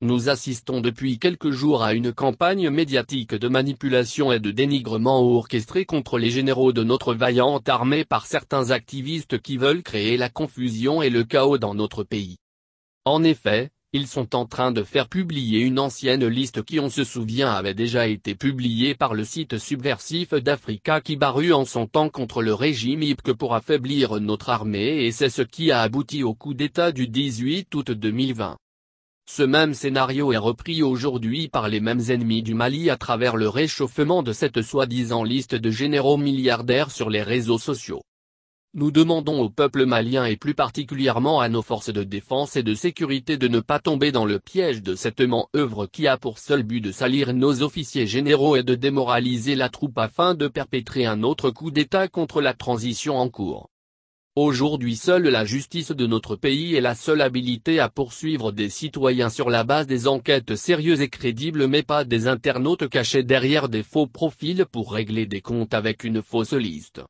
Nous assistons depuis quelques jours à une campagne médiatique de manipulation et de dénigrement orchestrée contre les généraux de notre vaillante armée par certains activistes qui veulent créer la confusion et le chaos dans notre pays. En effet, ils sont en train de faire publier une ancienne liste qui on se souvient avait déjà été publiée par le site subversif d'Africa qui barut en son temps contre le régime IPC pour affaiblir notre armée et c'est ce qui a abouti au coup d'état du 18 août 2020. Ce même scénario est repris aujourd'hui par les mêmes ennemis du Mali à travers le réchauffement de cette soi-disant liste de généraux milliardaires sur les réseaux sociaux. Nous demandons au peuple malien et plus particulièrement à nos forces de défense et de sécurité de ne pas tomber dans le piège de cette manœuvre qui a pour seul but de salir nos officiers généraux et de démoraliser la troupe afin de perpétrer un autre coup d'État contre la transition en cours. Aujourd'hui seule la justice de notre pays est la seule habilité à poursuivre des citoyens sur la base des enquêtes sérieuses et crédibles mais pas des internautes cachés derrière des faux profils pour régler des comptes avec une fausse liste.